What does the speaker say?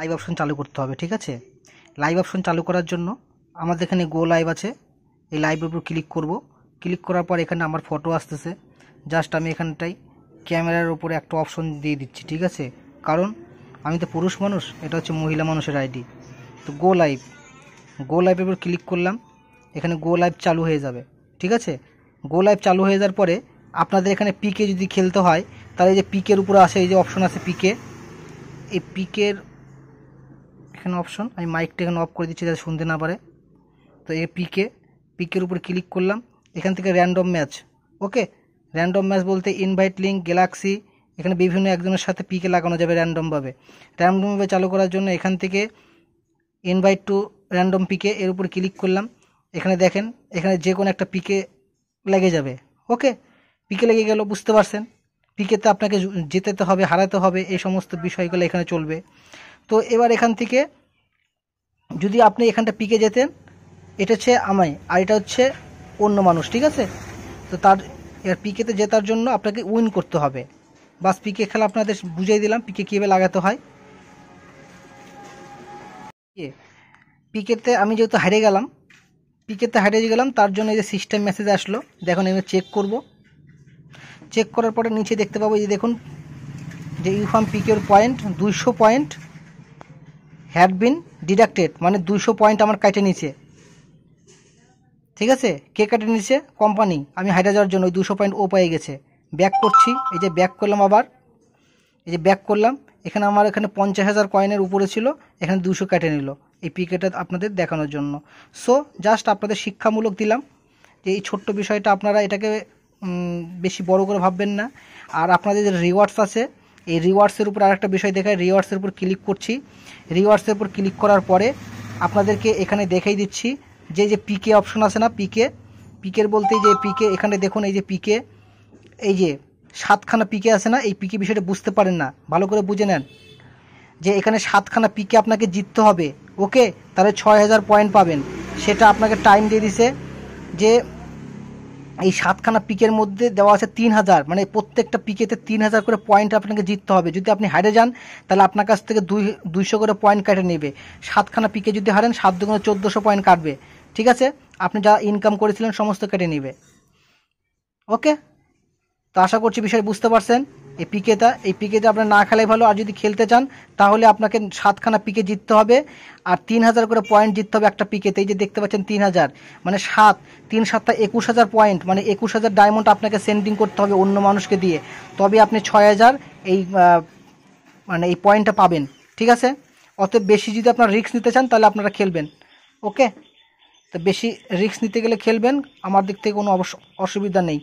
live option চালু করতে হবে ঠিক আছে লাইভ অপশন চালু করার জন্য আমাদের এখানে গো লাইভ আছে এই লাইভের উপর ক্লিক করব ক্লিক করার পর এখানে আমার ফটো আসতেছে জাস্ট আমি এখানটাই ক্যামেরার উপরে একটা অপশন দিয়ে দিচ্ছি ঠিক আছে কারণ আমি তো পুরুষ মানুষ এটা হচ্ছে মহিলা মানুষের আইডি তো গো লাইভ গো লাইভের উপর ক্লিক করলাম এখানে গো লাইভ চালু হয়ে যাবে ঠিক আছে গো লাইভ চালু হয়ে যাওয়ার পরে আপনাদের এখানে পিকে যদি খেলতে হয় তাহলে যে পিকের উপরে আসে এই যে অপশন আছে পিকে এই পিকের এখানে অপশন আমি মাইকটা এখানে অফ করে দিচ্ছি যাতে শুনতে না পারে তো এ পিকে পিকের উপর ক্লিক করলাম এখান থেকে random match okay random match বলতে ইনভাইট লিঙ্ক গ্যালাক্সি এখানে বিভিন্ন একজনের সাথে পিকে লাগানো যাবে র্যান্ডমভাবে র্যান্ডমভাবে চালু করার জন্য এখান থেকে ইনভাইট টু র্যান্ডম পিকে এর উপর ক্লিক করলাম এখানে দেখেন এখানে যে কোনো একটা পিকে লেগে যাবে ওকে পিকে লেগে গেল বুঝতে পারছেন পিকেতে আপনাকে জেতাতে হবে হারাতে হবে এই সমস্ত বিষয়গুলো এখানে চলবে তো এবার এখান থেকে যদি আপনি এখানটা পিকে যেতেন এটা হচ্ছে আমায় আর এটা হচ্ছে অন্য মানুষ ঠিক আছে তো তার এবার পিকেতে জেতার জন্য আপনাকে উইন করতে হবে বাস পিকে খেলা আপনাদের বুঝিয়ে দিলাম পিকে কীভাবে লাগাতে হয় পিকেতে আমি যেহেতু হারিয়ে গেলাম পিকেতে হারিয়ে গেলাম তার জন্য এই যে সিস্টেম মেসেজ আসলো দেখুন আমি চেক করব চেক করার পরে নিচে দেখতে পাবো যে দেখুন যে ইউফার্ম পিকের পয়েন্ট দুইশো পয়েন্ট হ্যাড বিন ডিডাক্টেড মানে দুশো পয়েন্ট আমার কাটে নিয়েছে ঠিক আছে কে কাটে নিয়েছে কোম্পানি আমি হাইটা যাওয়ার জন্য ওই দুশো পয়েন্ট ও পেয়ে গেছে ব্যাক করছি এই যে ব্যাক করলাম আবার এই যে ব্যাক করলাম এখানে আমার এখানে পঞ্চাশ হাজার কয়েনের উপরে ছিল এখানে দুশো কেটে নিল এই পিকেটা আপনাদের দেখানোর জন্য সো জাস্ট আপনাদের শিক্ষামূলক দিলাম যে এই ছোট্ট বিষয়টা আপনারা এটাকে বেশি বড় করে ভাববেন না আর আপনাদের যে রিওয়ার্ডস আছে এই রিওয়ার্ডসের উপর আরেকটা বিষয় দেখায় রিওয়ার্ডসের উপর ক্লিক করছি রিওয়ার্ডসের উপর ক্লিক করার পরে আপনাদেরকে এখানে দেখাই দিচ্ছি যে যে পিকে অপশন আছে না পিকে পিকের বলতে যে পিকে এখানে দেখুন এই যে পিকে এই যে সাতখানা পিকে আছে না এই পিকে বিষয়টা বুঝতে পারেন না ভালো করে বুঝে নেন যে এখানে সাতখানা পিকে আপনাকে জিততে হবে ওকে তাহলে ছয় হাজার পয়েন্ট পাবেন সেটা আপনাকে টাইম দিয়ে দিছে যে এই সাতখানা পিকের মধ্যে দেওয়া আছে তিন হাজার মানে প্রত্যেকটা পিকেতে তিন হাজার করে পয়েন্ট আপনাকে জিততে হবে যদি আপনি হারে যান তাহলে আপনার কাছ থেকে দুই দুইশো করে পয়েন্ট কেটে নেবে সাতখানা পিকে যদি হারেন সাত দুগুণে চোদ্দোশো পয়েন্ট কাটবে ঠিক আছে আপনি যা ইনকাম করেছিলেন সমস্ত কেটে নেবে ওকে তো আশা করছি বিষয় বুঝতে পারছেন এই পিকেটা এই পিকেতে আপনার না খেলাই ভালো আর যদি খেলতে চান তাহলে আপনাকে সাতখানা পিকে জিততে হবে আর তিন হাজার করে পয়েন্ট জিততে হবে একটা পিকেতে এই যে দেখতে পাচ্ছেন তিন হাজার মানে সাত তিন সাতটা একুশ হাজার পয়েন্ট মানে একুশ হাজার ডায়মন্ড আপনাকে সেন্ডিং করতে হবে অন্য মানুষকে দিয়ে তবে আপনি ছয় হাজার এই মানে এই পয়েন্টটা পাবেন ঠিক আছে অত বেশি যদি আপনারা রিস্ক নিতে চান তাহলে আপনারা খেলবেন ওকে তো বেশি রিস্ক নিতে গেলে খেলবেন আমার দিক থেকে কোনো অবশ্য অসুবিধা নেই